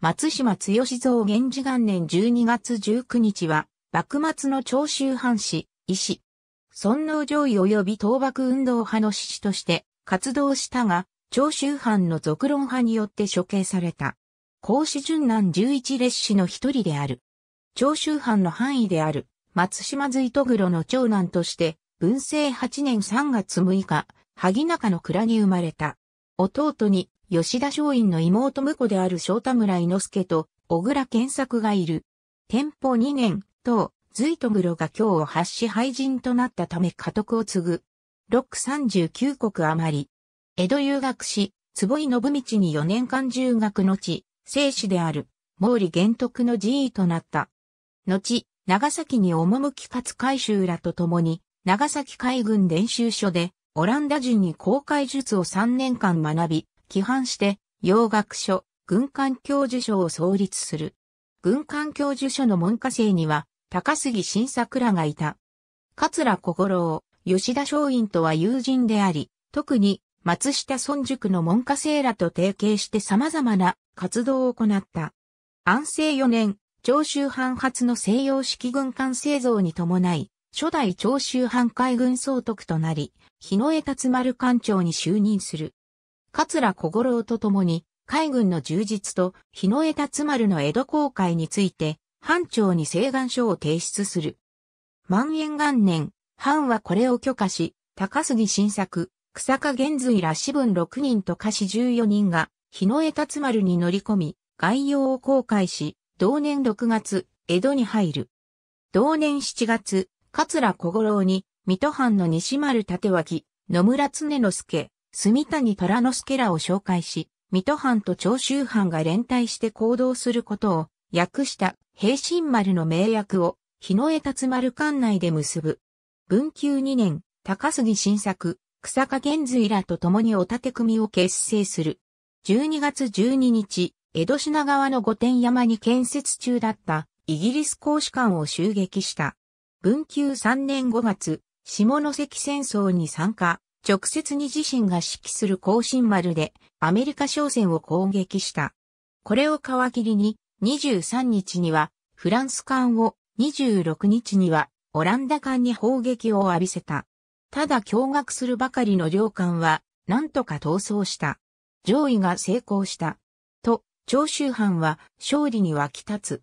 松島剛蔵源氏元年12月19日は、幕末の長州藩士、医師、尊皇上位及び倒幕運動派の志士として活動したが、長州藩の俗論派によって処刑された。孔子順南十一列子の一人である。長州藩の範囲である、松島随戸黒の長男として、文政8年3月6日、萩中の蔵に生まれた。弟に吉田松陰の妹婿である翔田村伊之助と小倉健作がいる。天保2年、等、随と黒が京を発し廃人となったため家督を継ぐ。六三十九国余り。江戸遊学し、坪井信道に4年間留学の地、生死である、毛利玄徳の寺位となった。後、長崎に赴き勝海舟らと共に、長崎海軍練習所で、オランダ人に公開術を3年間学び、規範して、洋学書、軍艦教授書を創立する。軍艦教授書の門下生には、高杉晋作らがいた。桂小五郎、吉田松陰とは友人であり、特に松下村塾の門下生らと提携して様々な活動を行った。安政4年、長州藩発の西洋式軍艦製造に伴い、初代長州藩海軍総督となり、日野江達丸艦長に就任する。桂小五郎と共に、海軍の充実と日野江達丸の江戸航海について、藩長に請願書を提出する。万延元年、藩はこれを許可し、高杉晋作、草加玄瑞ら士分6人と下士14人が、日野江達丸に乗り込み、概要を公開し、同年6月、江戸に入る。同年7月、桂小五郎に、水戸藩の西丸立脇、野村常之助、住谷虎之助らを紹介し、水戸藩と長州藩が連帯して行動することを、訳した平身丸の名役を、日野江達丸館内で結ぶ。文久2年、高杉晋作、草加玄瑞らと共にお盾組を結成する。12月12日、江戸品川の御殿山に建設中だったイギリス公使館を襲撃した。文久3年5月、下関戦争に参加、直接に自身が指揮する甲信丸でアメリカ商船を攻撃した。これを皮切りに、23日にはフランス艦を、26日にはオランダ艦に砲撃を浴びせた。ただ驚愕するばかりの両艦は、なんとか逃走した。上位が成功した。と、長州藩は勝利に沸き立つ。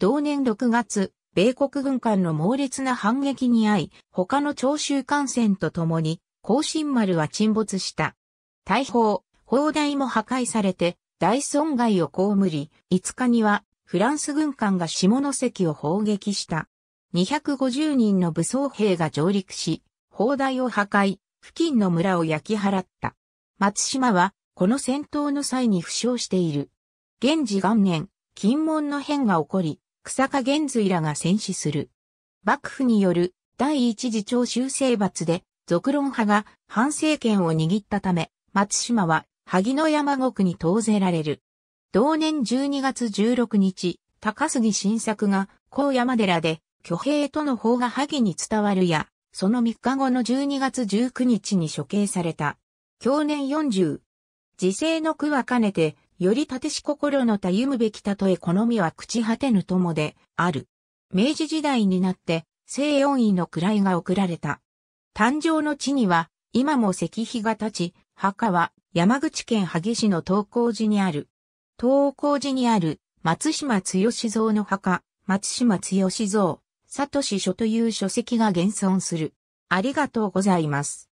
同年6月、米国軍艦の猛烈な反撃に遭い、他の長州艦船と共に、甲新丸は沈没した。大砲、砲台も破壊されて、大損害を被り、5日には、フランス軍艦が下関を砲撃した。250人の武装兵が上陸し、砲台を破壊、付近の村を焼き払った。松島は、この戦闘の際に負傷している。現時元年、金門の変が起こり、草加玄瑞らが戦死する。幕府による第一次徴収征罰で、続論派が反政権を握ったため、松島は萩野山国に投ぜられる。同年12月16日、高杉晋作が高山寺で挙兵との方が萩に伝わるや、その3日後の12月19日に処刑された。去年40。時世の句は兼ねて、より立し心のたゆむべきたとえ好みは朽ち果てぬ友で、ある。明治時代になって、西音位の位が送られた。誕生の地には、今も石碑が立ち、墓は山口県萩市の東光寺にある。東光寺にある松島剛像の墓、松島剛像、里氏書という書籍が現存する。ありがとうございます。